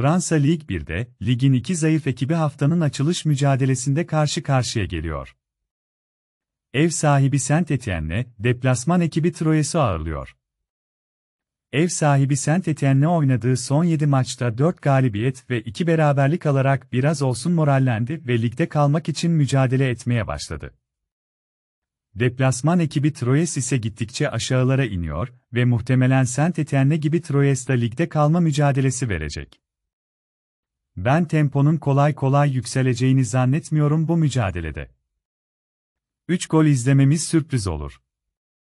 Fransa Lig 1'de, ligin iki zayıf ekibi haftanın açılış mücadelesinde karşı karşıya geliyor. Ev sahibi Saint Etienne'le, deplasman ekibi Troyes'i ağırlıyor. Ev sahibi Saint Etienne'le oynadığı son 7 maçta 4 galibiyet ve 2 beraberlik alarak biraz olsun morallendi ve ligde kalmak için mücadele etmeye başladı. Deplasman ekibi Troyes ise gittikçe aşağılara iniyor ve muhtemelen Saint Etienne gibi Troyes'la ligde kalma mücadelesi verecek. Ben temponun kolay kolay yükseleceğini zannetmiyorum bu mücadelede. 3 gol izlememiz sürpriz olur.